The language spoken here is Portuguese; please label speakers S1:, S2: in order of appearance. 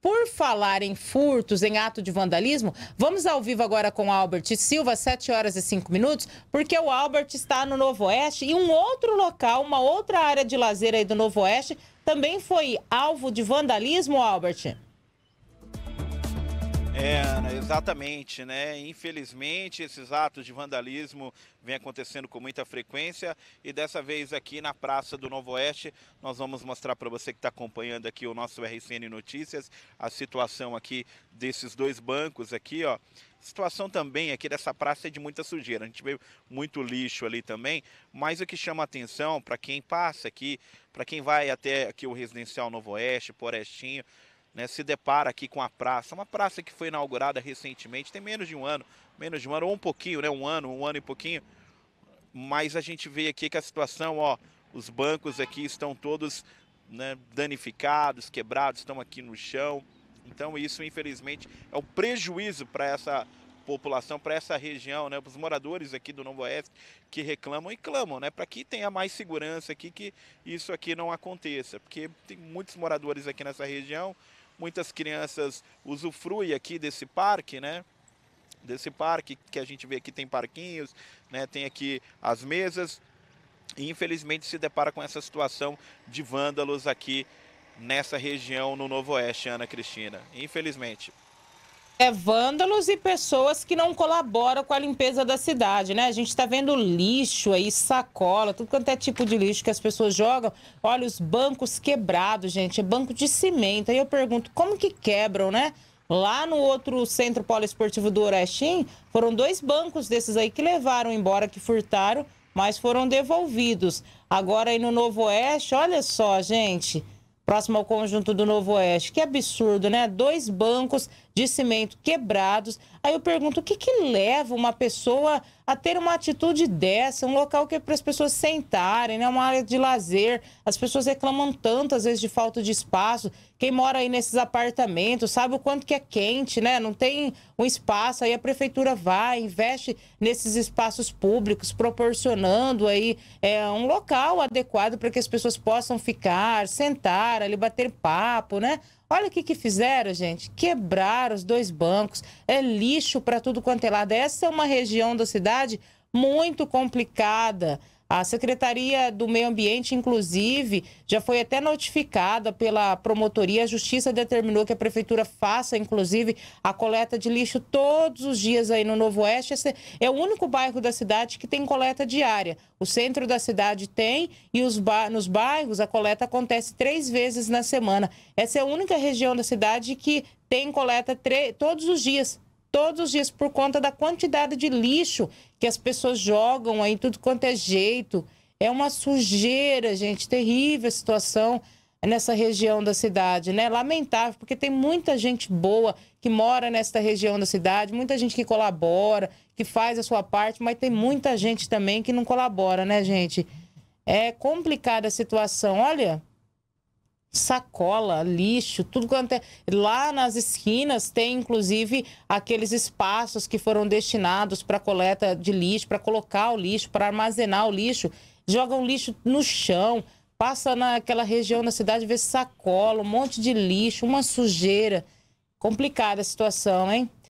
S1: Por falar em furtos, em ato de vandalismo, vamos ao vivo agora com Albert Silva, 7 horas e 5 minutos, porque o Albert está no Novo Oeste e um outro local, uma outra área de lazer aí do Novo Oeste, também foi alvo de vandalismo, Albert?
S2: É, exatamente, né? Infelizmente, esses atos de vandalismo vêm acontecendo com muita frequência e dessa vez aqui na Praça do Novo Oeste nós vamos mostrar para você que está acompanhando aqui o nosso RCN Notícias a situação aqui desses dois bancos aqui, ó. situação também aqui dessa praça é de muita sujeira. A gente vê muito lixo ali também, mas o que chama atenção para quem passa aqui, para quem vai até aqui o residencial Novo Oeste, Porestinho, né, se depara aqui com a praça, uma praça que foi inaugurada recentemente, tem menos de um ano, menos de um ano, ou um pouquinho, né, um ano, um ano e pouquinho, mas a gente vê aqui que a situação, ó, os bancos aqui estão todos né, danificados, quebrados, estão aqui no chão, então isso infelizmente é um prejuízo para essa população, para essa região, né, para os moradores aqui do Novo Oeste que reclamam e clamam, né, para que tenha mais segurança aqui, que isso aqui não aconteça, porque tem muitos moradores aqui nessa região, muitas crianças usufruem aqui desse parque, né, desse parque que a gente vê aqui tem parquinhos, né, tem aqui as mesas e infelizmente se depara com essa situação de vândalos aqui nessa região no Novo Oeste, Ana Cristina. Infelizmente.
S1: É, vândalos e pessoas que não colaboram com a limpeza da cidade, né? A gente está vendo lixo aí, sacola, tudo quanto é tipo de lixo que as pessoas jogam. Olha, os bancos quebrados, gente, é banco de cimento. Aí eu pergunto, como que quebram, né? Lá no outro centro poliesportivo do Orestim, foram dois bancos desses aí que levaram embora, que furtaram, mas foram devolvidos. Agora aí no Novo Oeste, olha só, gente, próximo ao conjunto do Novo Oeste. Que absurdo, né? Dois bancos de cimento quebrados. Aí eu pergunto, o que, que leva uma pessoa a ter uma atitude dessa, um local que é para as pessoas sentarem, né? uma área de lazer. As pessoas reclamam tanto, às vezes, de falta de espaço. Quem mora aí nesses apartamentos sabe o quanto que é quente, né? Não tem um espaço, aí a prefeitura vai, investe nesses espaços públicos, proporcionando aí é, um local adequado para que as pessoas possam ficar, sentar ali, bater papo, né? Olha o que, que fizeram, gente. Quebraram os dois bancos. É lixo para tudo quanto é lado. Essa é uma região da cidade muito complicada. A Secretaria do Meio Ambiente, inclusive, já foi até notificada pela promotoria. A Justiça determinou que a Prefeitura faça, inclusive, a coleta de lixo todos os dias aí no Novo Oeste. Esse é o único bairro da cidade que tem coleta diária. O centro da cidade tem e os ba nos bairros a coleta acontece três vezes na semana. Essa é a única região da cidade que tem coleta todos os dias todos os dias por conta da quantidade de lixo que as pessoas jogam aí, tudo quanto é jeito. É uma sujeira, gente, terrível a situação nessa região da cidade, né? Lamentável, porque tem muita gente boa que mora nessa região da cidade, muita gente que colabora, que faz a sua parte, mas tem muita gente também que não colabora, né, gente? É complicada a situação. Olha, sacola, lixo, tudo quanto é. Lá nas esquinas tem, inclusive, aqueles espaços que foram destinados para coleta de lixo, para colocar o lixo, para armazenar o lixo. Jogam lixo no chão, passa naquela região da cidade, vê sacola, um monte de lixo, uma sujeira. Complicada a situação, hein?